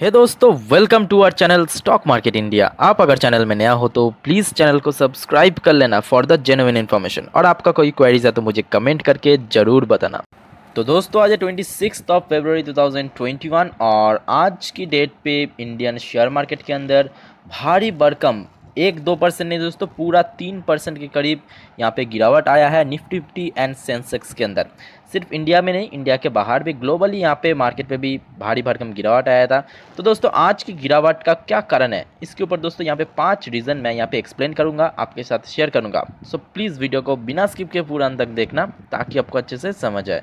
हे hey दोस्तों welcome to our channel stock market India आप अगर चैनल में नया हो तो प्लीज़ चैनल को सब्सक्राइब कर लेना फॉर द जेनुइन इन्फॉर्मेशन और आपका कोई क्वेरीज है तो मुझे कमेंट करके ज़रूर बताना तो दोस्तों आज है twenty six of February two और आज की डेट पे इंडियन शेयर मार्केट के अंदर भारी बरकम एक दो परसेंट नहीं दोस्तों पूरा तीन परसेंट के करीब यहाँ पे गिरावट आया है निफ्टी फिफ्टी एंड सेंसेक्स के अंदर सिर्फ इंडिया में नहीं इंडिया के बाहर भी ग्लोबली यहाँ पे मार्केट पे भी भारी भरकम गिरावट आया था तो दोस्तों आज की गिरावट का क्या कारण है इसके ऊपर दोस्तों यहाँ पे पांच रीज़न मैं यहाँ पे एक्सप्लेन करूँगा आपके साथ शेयर करूँगा सो प्लीज़ वीडियो को बिना स्किप के पूरा अंत तक देखना ताकि आपको अच्छे से समझ आए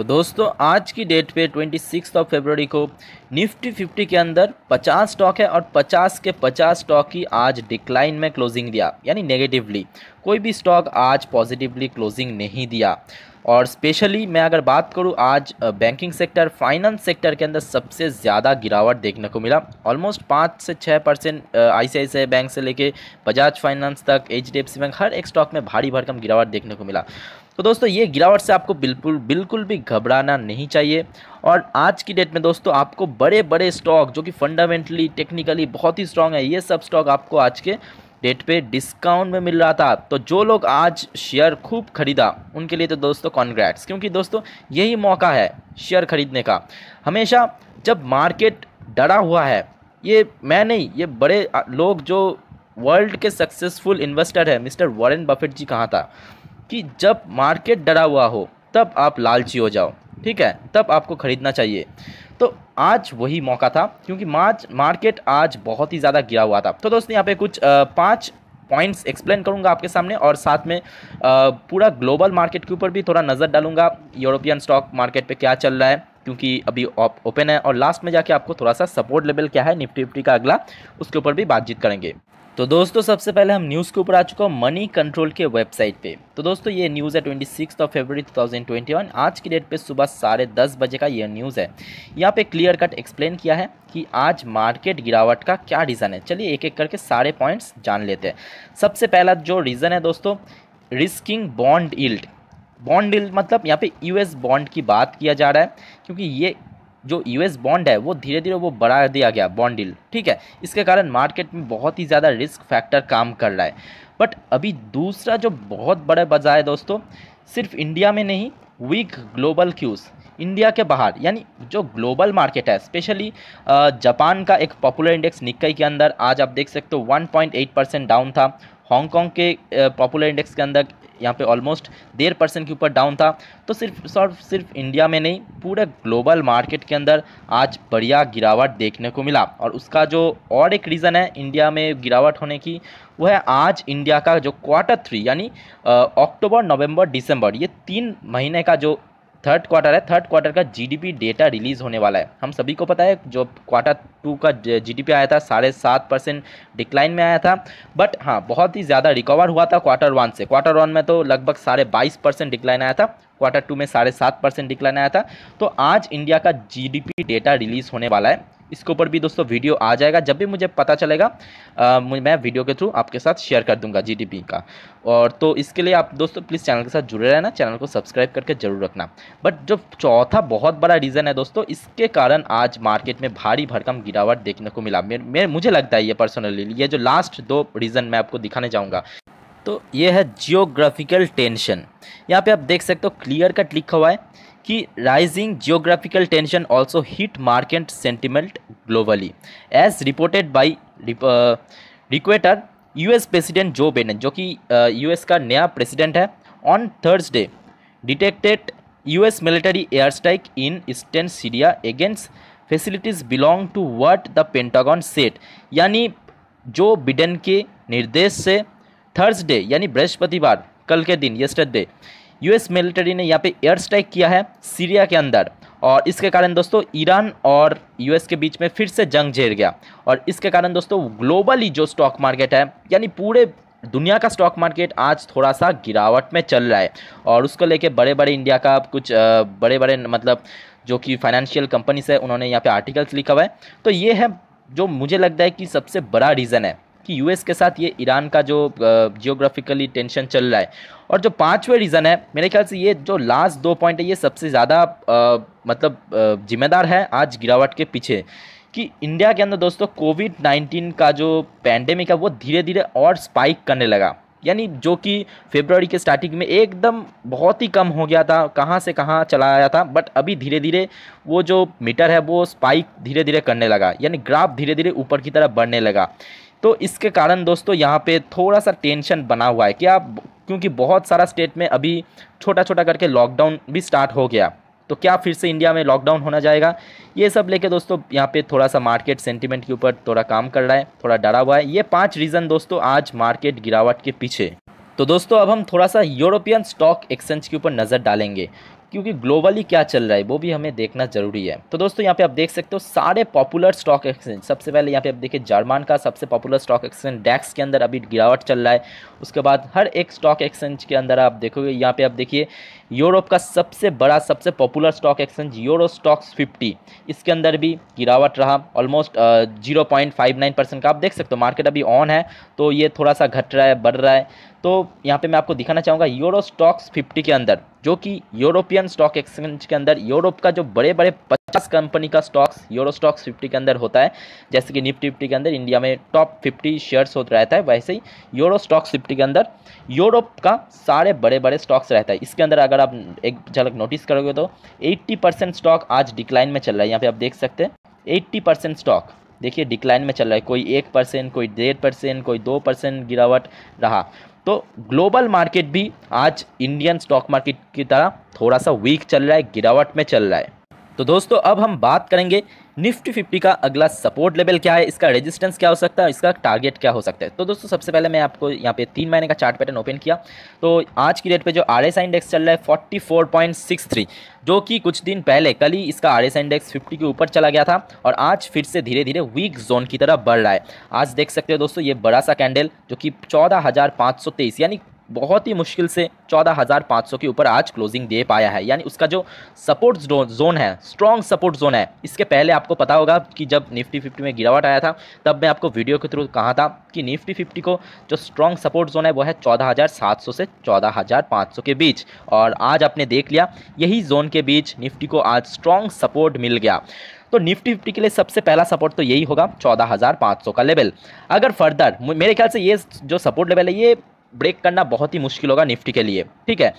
तो दोस्तों आज की डेट पे ट्वेंटी सिक्स ऑफ फेबररी को निफ्टी फिफ्टी के अंदर पचास स्टॉक है और पचास के पचास स्टॉक की आज डिक्लाइन में क्लोजिंग दिया यानी नेगेटिवली कोई भी स्टॉक आज पॉजिटिवली क्लोजिंग नहीं दिया और स्पेशली मैं अगर बात करूं आज बैंकिंग सेक्टर फाइनेंस सेक्टर के अंदर सबसे ज़्यादा गिरावट देखने को मिला ऑलमोस्ट पाँच से छः परसेंट आई सी बैंक से लेके बजाज फाइनेंस तक एच बैंक हर एक स्टॉक में भारी भरकम गिरावट देखने को मिला तो दोस्तों ये गिरावट से आपको बिल्कुल बिल्कुल भी घबराना नहीं चाहिए और आज की डेट में दोस्तों आपको बड़े बड़े स्टॉक जो कि फंडामेंटली टेक्निकली बहुत ही स्ट्रांग है ये सब स्टॉक आपको आज के डेट पे डिस्काउंट में मिल रहा था तो जो लोग आज शेयर खूब खरीदा उनके लिए तो दोस्तों कॉन्ग्रेट्स क्योंकि दोस्तों यही मौका है शेयर खरीदने का हमेशा जब मार्केट डरा हुआ है ये मैं नहीं ये बड़े लोग जो वर्ल्ड के सक्सेसफुल इन्वेस्टर है मिस्टर वॉरेन बफेट जी कहाँ था कि जब मार्केट डरा हुआ हो तब आप लालची हो जाओ ठीक है तब आपको ख़रीदना चाहिए तो आज वही मौका था क्योंकि मार्च मार्केट आज बहुत ही ज़्यादा गिरा हुआ था तो दोस्तों यहाँ पे कुछ पांच पॉइंट्स एक्सप्लेन करूँगा आपके सामने और साथ में पूरा ग्लोबल मार्केट के ऊपर भी थोड़ा नज़र डालूंगा यूरोपियन स्टॉक मार्केट पे क्या चल रहा है क्योंकि अभी ओपन है और लास्ट में जाके आपको थोड़ा सा सपोर्ट लेवल क्या है निफ्टी निफ्टी का अगला उसके ऊपर भी बातचीत करेंगे तो दोस्तों सबसे पहले हम न्यूज़ के ऊपर आ चुका हूँ मनी कंट्रोल के वेबसाइट पे तो दोस्तों ये न्यूज़ है twenty six of February two thousand twenty one आज की डेट पे सुबह साढ़े दस बजे का ये न्यूज़ है यहाँ पे क्लियर कट एक्सप्लेन किया है कि आज मार्केट गिरावट का क्या रीज़न है चलिए एक एक करके सारे पॉइंट्स जान लेते हैं सबसे पहला जो रीज़न है दोस्तों rising bond yield bond yield मतलब यहाँ पे यूएस बॉन्ड की बात किया जा रहा है क्योंकि ये जो यूएस बॉन्ड है वो धीरे धीरे वो बढ़ा दिया गया बॉन्ड डील ठीक है इसके कारण मार्केट में बहुत ही ज़्यादा रिस्क फैक्टर काम कर रहा है बट अभी दूसरा जो बहुत बड़ा वजह है दोस्तों सिर्फ इंडिया में नहीं वीक ग्लोबल क्यूज़ इंडिया के बाहर यानी जो ग्लोबल मार्केट है स्पेशली जापान का एक पॉपुलर इंडेक्स निकाई के अंदर आज आप देख सकते हो one point eight percent down था हांगकॉन्ग के पॉपुलर इंडेक्स के अंदर यहाँ पे ऑलमोस्ट डेढ़ परसेंट के ऊपर डाउन था तो सिर्फ सिर्फ सिर्फ इंडिया में नहीं पूरे ग्लोबल मार्केट के अंदर आज बढ़िया गिरावट देखने को मिला और उसका जो और एक रीज़न है इंडिया में गिरावट होने की वो है आज इंडिया का जो क्वार्टर थ्री यानी अक्टूबर नवंबर दिसंबर ये तीन महीने का जो थर्ड क्वार्टर है थर्ड क्वार्टर का जीडीपी डेटा रिलीज होने वाला है हम सभी को पता है जो क्वार्टर टू का जीडीपी आया था साढ़े सात परसेंट डिक्लाइन में आया था बट हाँ बहुत ही ज़्यादा रिकवर हुआ था क्वार्टर वन से क्वार्टर वन में तो लगभग साढ़े बाईस परसेंट डिक्लाइन आया था क्वार्टर टू में साढ़े सात परसेंट डिक्लाइन आया था तो आज इंडिया का जी डेटा रिलीज होने वाला है इसके ऊपर भी दोस्तों वीडियो आ जाएगा जब भी मुझे पता चलेगा आ, मैं वीडियो के थ्रू आपके साथ शेयर कर दूंगा जी का और तो इसके लिए आप दोस्तों प्लीज़ चैनल के साथ जुड़े रहना चैनल को सब्सक्राइब करके जरूर रखना बट जो चौथा बहुत बड़ा रीज़न है दोस्तों इसके कारण आज मार्केट में भारी भरकम गिरावट देखने को मिला मेरे मुझे लगता है ये पर्सनली ये जो लास्ट दो रीज़न मैं आपको दिखाने जाऊँगा तो ये है जियोग्राफिकल टेंशन यहाँ पे आप देख सकते हो क्लियर कट लिखा हुआ है कि rising geographical tension also hit market sentiment globally as reported by Reuters US president Joe Biden जो कि यूएस uh, का नया प्रेसिडेंट है on Thursday detected US military air strike in eastern Syria against facilities belong to what the Pentagon said यानी Joe Biden के निर्देश से Thursday यानी बृहस्पतिवार कल के दिन यस्टरडे यूएस मिलिट्री ने यहाँ पे एयर स्ट्राइक किया है सीरिया के अंदर और इसके कारण दोस्तों ईरान और यूएस के बीच में फिर से जंग झेर गया और इसके कारण दोस्तों ग्लोबली जो स्टॉक मार्केट है यानी पूरे दुनिया का स्टॉक मार्केट आज थोड़ा सा गिरावट में चल रहा है और उसको लेके बड़े बड़े इंडिया का कुछ बड़े बड़े मतलब जो कि फाइनेंशियल कंपनीज है उन्होंने यहाँ पे आर्टिकल्स लिखा हुआ है तो ये है जो मुझे लगता है कि सबसे बड़ा रीज़न है कि यूएस के साथ ये ईरान का जो जियोग्राफिकली टेंशन चल रहा है और जो पांचवे रीज़न है मेरे ख्याल से ये जो लास्ट दो पॉइंट है ये सबसे ज़्यादा मतलब जिम्मेदार है आज गिरावट के पीछे कि इंडिया के अंदर दोस्तों कोविड नाइन्टीन का जो पैंडेमिक है वो धीरे धीरे और स्पाइक करने लगा यानी जो कि फेब्रवरी के स्टार्टिंग में एकदम बहुत ही कम हो गया था कहाँ से कहाँ चला आया था बट अभी धीरे धीरे वो जो मीटर है वो स्पाइक धीरे धीरे करने लगा यानी ग्राफ धीरे धीरे ऊपर की तरफ बढ़ने लगा तो इसके कारण दोस्तों यहाँ पे थोड़ा सा टेंशन बना हुआ है कि आप क्योंकि बहुत सारा स्टेट में अभी छोटा छोटा करके लॉकडाउन भी स्टार्ट हो गया तो क्या फिर से इंडिया में लॉकडाउन होना जाएगा ये सब लेके दोस्तों यहाँ पे थोड़ा सा मार्केट सेंटिमेंट के ऊपर थोड़ा काम कर रहा है थोड़ा डरा हुआ है ये पांच रीज़न दोस्तों आज मार्केट गिरावट के पीछे तो दोस्तों अब हम थोड़ा सा यूरोपियन स्टॉक एक्सचेंज के ऊपर नज़र डालेंगे क्योंकि ग्लोबली क्या चल रहा है वो भी हमें देखना ज़रूरी है तो दोस्तों यहाँ पे आप देख सकते हो सारे पॉपुलर स्टॉक एक्सचेंज सबसे पहले यहाँ पे आप देखिए जर्मन का सबसे पॉपुलर स्टॉक एक्सचेंज डैक्स के अंदर अभी गिरावट चल रहा है उसके बाद हर एक स्टॉक एक्सचेंज के अंदर आप देखोगे यहाँ पे आप देखिए यूरोप का सबसे बड़ा सबसे popular stock exchange Euro Stoxx fifty इसके अंदर भी गिरावट रहा almost zero point five nine percent का आप देख सकते हो मार्केट अभी ऑन है तो ये थोड़ा सा घट रहा है बढ़ रहा है तो यहाँ पे मैं आपको दिखाना चाहूँगा यूरो स्टॉक्स 50 के अंदर जो कि यूरोपियन स्टॉक एक्सचेंज के अंदर यूरोप का जो बड़े बड़े 50 कंपनी का स्टॉक्स यूरो स्टॉक्स 50 के अंदर होता है जैसे कि निफ्टी फिफ्टी के अंदर इंडिया में टॉप 50 शेयर्स होता रहता है वैसे ही यूरो स्टॉक्स फिफ्टी के अंदर यूरोप का सारे बड़े बड़े स्टॉक्स रहता है इसके अंदर अगर आप एक झलक नोटिस करोगे तो एट्टी स्टॉक आज डिक्लाइन में चल रहा है यहाँ पर आप देख सकते हैं एट्टी स्टॉक देखिए डिक्लाइन में चल रहा है कोई एक परसेंट कोई डेढ़ परसेंट कोई दो परसेंट गिरावट रहा तो ग्लोबल मार्केट भी आज इंडियन स्टॉक मार्केट की तरह थोड़ा सा वीक चल रहा है गिरावट में चल रहा है तो दोस्तों अब हम बात करेंगे निफ्टी फिफ्टी का अगला सपोर्ट लेवल क्या है इसका रेजिस्टेंस क्या हो सकता है इसका टारगेट क्या हो सकता है तो दोस्तों सबसे पहले मैं आपको यहाँ पे तीन महीने का चार्ट पैटर्न ओपन किया तो आज की डेट पे जो आर एस इंडेक्स चल रहा है forty four point six three जो कि कुछ दिन पहले कल ही इसका आर एस इंडेक्स फिफ्टी के ऊपर चला गया था और आज फिर से धीरे धीरे वीक जोन की तरह बढ़ रहा है आज देख सकते हो दोस्तों ये बड़ा सा कैंडल जो कि चौदह यानी बहुत ही मुश्किल से 14,500 के ऊपर आज क्लोजिंग दे पाया है यानी उसका जो सपोर्ट जोन है स्ट्रॉन्ग सपोर्ट जोन है इसके पहले आपको पता होगा कि जब निफ्टी फिफ्टी में गिरावट आया था तब मैं आपको वीडियो के थ्रू कहा था कि निफ्टी फिफ्टी को जो स्ट्रॉन्ग सपोर्ट जोन है वो है चौदह से चौदह के बीच और आज आपने देख लिया यही जोन के बीच निफ्टी को आज स्ट्रॉन्ग सपोर्ट मिल गया तो निफ्टी फिफ्टी के लिए सबसे पहला सपोर्ट तो यही होगा 14,500 का लेवल अगर फर्दर मेरे ख्याल से ये जो सपोर्ट लेवल है ये ब्रेक करना बहुत ही मुश्किल होगा निफ्टी के लिए ठीक है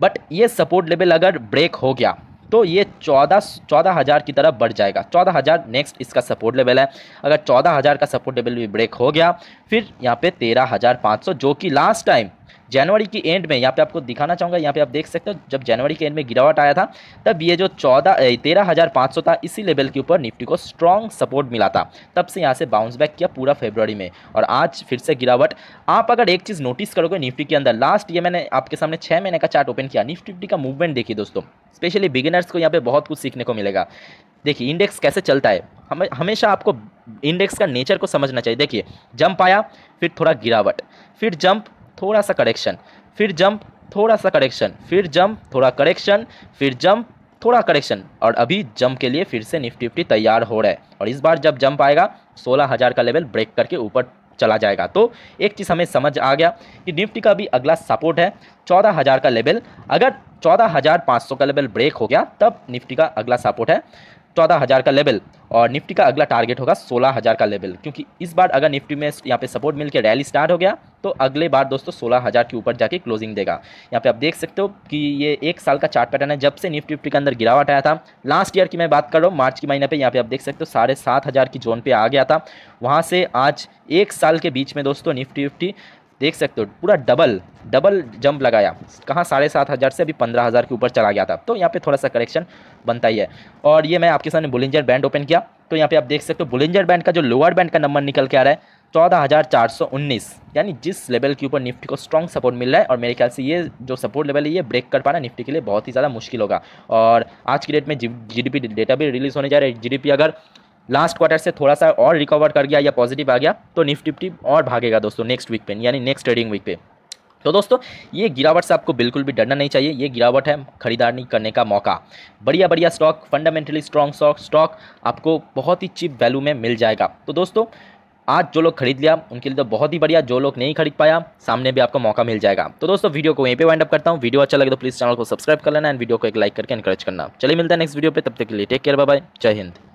बट ये सपोर्ट लेवल अगर ब्रेक हो गया तो ये चौदह चौदह हज़ार की तरफ बढ़ जाएगा चौदह हज़ार नेक्स्ट इसका सपोर्ट लेवल है अगर चौदह हज़ार का सपोर्ट लेवल भी ब्रेक हो गया फिर यहाँ पे तेरह हज़ार पाँच सौ जो कि लास्ट टाइम जनवरी की एंड में यहाँ पे आपको दिखाना चाहूँगा यहाँ पे आप देख सकते हो जब जनवरी के एंड में गिरावट आया था तब ये जो चौदह तेरह हज़ार पाँच सौ था इसी लेवल के ऊपर निफ्टी को स्ट्रॉन्ग सपोर्ट मिला था तब से यहाँ से बाउंस बैक किया पूरा फेब्रवरी में और आज फिर से गिरावट आप अगर एक चीज़ नोटिस करोगे निफ्टी के अंदर लास्ट ये मैंने आपके सामने छः महीने का चार्ट ओपन किया निफ्टी निफ्टी का मूवमेंट देखिए दोस्तों स्पेशली बिगिनर्स को यहाँ पर बहुत कुछ सीखने को मिलेगा देखिए इंडेक्स कैसे चलता है हमें हमेशा आपको इंडेक्स का नेचर को समझना चाहिए देखिए जंप आया फिर थोड़ा गिरावट फिर जंप थोड़ा सा करेक्शन फिर जंप थोड़ा सा करेक्शन फिर जंप थोड़ा करेक्शन फिर जंप थोड़ा करेक्शन और अभी जंप के लिए फिर से निफ्टी निफ्टी तैयार हो रहा है और इस बार जब जंप आएगा सोलह हज़ार का लेवल ब्रेक करके ऊपर चला जाएगा तो एक चीज़ हमें समझ आ गया कि निफ्टी का भी अगला सपोर्ट है चौदह हज़ार का लेवल अगर चौदह हज़ार पाँच सौ का लेवल ब्रेक हो गया तब निफ्टी का अगला सपोर्ट है चौदह हज़ार का लेवल और निफ्टी का अगला टारगेट होगा सोलह हज़ार का लेवल क्योंकि इस बार अगर निफ्टी में यहाँ पे सपोर्ट मिलकर रैली स्टार्ट हो गया तो अगले बार दोस्तों सोलह हज़ार के ऊपर जाके क्लोजिंग देगा यहाँ पे आप देख सकते हो कि ये एक साल का चार्ट पैटर्न है जब से निफ्टी निफ्टी के अंदर गिरावट आया था लास्ट ईयर की मैं बात कर रहा हूँ मार्च के महीने पे यहाँ पे आप देख सकते हो साढ़े सात हज़ार की जोन पे आ गया था वहाँ से आज एक साल के बीच में दोस्तों निफ्टी निफ्टी देख सकते हो पूरा डबल डबल जंप लगाया कहाँ साढ़े सात हज़ार से अभी पंद्रह हज़ार के ऊपर चला गया था तो यहाँ पे थोड़ा सा करेक्शन बनता ही है और ये मैं आपके सामने बुलेंजर बैंड ओपन किया तो यहाँ पे आप देख सकते हो बुलेंजर बैंड का जो लोअर बैंड का नंबर निकल के आ रहा है चौदह हज़ार चार सौ उन्नीस यानी जिस लेवल के ऊपर निफ्टी को स्ट्रॉन्ग सपोर्ट मिल रहा है और मेरे ख्याल से ये जो सपोर्ट लेवल है ये ब्रेक कर पाना निफ्टी के लिए बहुत ही ज़्यादा मुश्किल होगा और आज की डेट में जीडीपी डेटा भी रिलीज़ होने जा रहा है जीडीपी अगर लास्ट क्वार्टर से थोड़ा सा और रिकवर कर गया या पॉजिटिव आ गया तो निफ्टी निफ्टी और भागेगा दोस्तों नेक्स्ट वीक पे यानी नेक्स्ट ट्रेडिंग वीक पे तो दोस्तों ये गिरावट से आपको बिल्कुल भी डरना नहीं चाहिए ये गिरावट है खरीदारी करने का मौका बढ़िया बढ़िया stock fundamentally strong stock stock आपको बहुत ही चीप वैल्यू में मिल जाएगा तो दोस्तों आज जो लोग खरीद लिया उनके लिए तो बहुत ही बढ़िया जो लोग नहीं खरीद पाया सामने भी आपको मौका मिल जाएगा तो दोस्तों वीडियो को यहीं पे वाइंड अप करता हूँ वीडियो अच्छा लगे तो प्लीज़ चैनल को सब्सक्राइब कर लेना एंड वीडियो को एक लाइक करके एनकरेज करना चलिए मिलता है नेक्स्ट वीडियो पे तब तक के लिए टेक केयर बाय जय हिंद